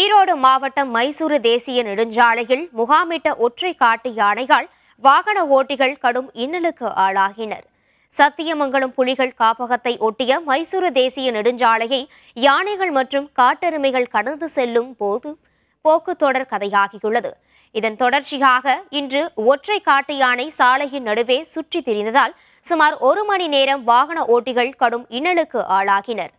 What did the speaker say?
ஈரோடு மாவட்டம் மைசூரு தேசிய நெடுஞ்சாலையில் முகாமிட்ட ஒற்றை காட்டு யானைகள் வாகன ஓட்டிகள் கடும் இன்னலுக்கு ஆளாகினர் சத்தியமங்கலம் புலிகள் காப்பகத்தை ஒட்டிய மைசூரு தேசிய நெடுஞ்சாலையை யானைகள் மற்றும் காட்டெருமைகள் கடந்து செல்லும் போது போக்கு தொடர் கதையாகியுள்ளது இதன் தொடர்ச்சியாக இன்று ஒற்றை காட்டு யானை சாலையின் நடுவே சுற்றி திரிந்ததால் சுமார் ஒரு மணி நேரம் வாகன ஓட்டிகள் கடும் இன்னலுக்கு ஆளாகினர்